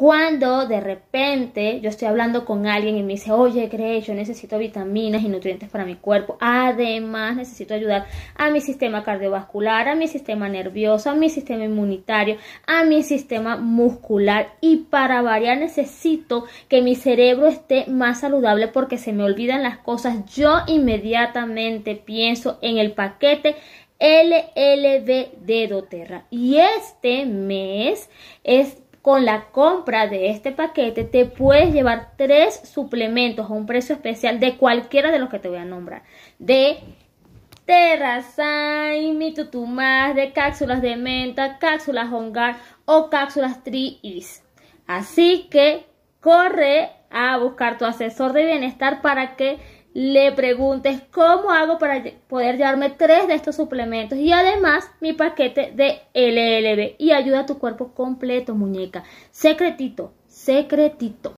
Cuando de repente yo estoy hablando con alguien y me dice, oye, Grey, yo necesito vitaminas y nutrientes para mi cuerpo. Además, necesito ayudar a mi sistema cardiovascular, a mi sistema nervioso, a mi sistema inmunitario, a mi sistema muscular. Y para variar, necesito que mi cerebro esté más saludable porque se me olvidan las cosas. Yo inmediatamente pienso en el paquete LLB de Doterra. Y este mes es con la compra de este paquete te puedes llevar tres suplementos a un precio especial de cualquiera de los que te voy a nombrar. De Terrasign, Mitutumás, de cápsulas de menta, cápsulas Hongar o cápsulas Triis. Así que corre a buscar tu asesor de bienestar para que le preguntes cómo hago para poder llevarme tres de estos suplementos y además mi paquete de LLB y ayuda a tu cuerpo completo, muñeca. Secretito, secretito.